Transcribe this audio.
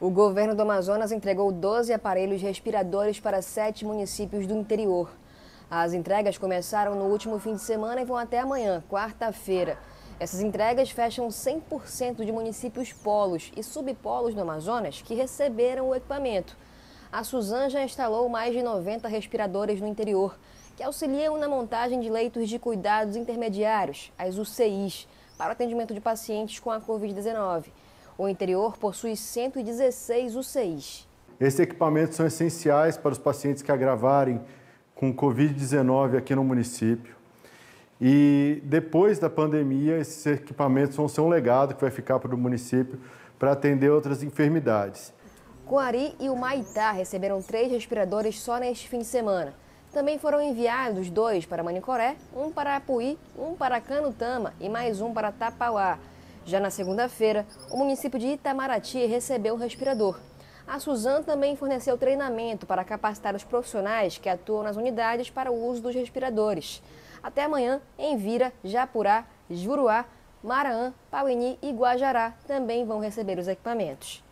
O governo do Amazonas entregou 12 aparelhos respiradores para sete municípios do interior. As entregas começaram no último fim de semana e vão até amanhã, quarta-feira. Essas entregas fecham 100% de municípios polos e subpolos do Amazonas que receberam o equipamento. A Suzan já instalou mais de 90 respiradores no interior, que auxiliam na montagem de leitos de cuidados intermediários, as UCIs, para o atendimento de pacientes com a Covid-19. O interior possui 116 UCIs. Esses equipamentos são essenciais para os pacientes que agravarem com Covid-19 aqui no município. E depois da pandemia, esses equipamentos vão ser um legado que vai ficar para o município para atender outras enfermidades. Coari e o Maitá receberam três respiradores só neste fim de semana. Também foram enviados dois para Manicoré, um para Apuí, um para Canutama e mais um para Tapauá. Já na segunda-feira, o município de Itamaraty recebeu um respirador. A Suzan também forneceu treinamento para capacitar os profissionais que atuam nas unidades para o uso dos respiradores. Até amanhã, em Vira, Japurá, Juruá, Maraã, Pauini e Guajará também vão receber os equipamentos.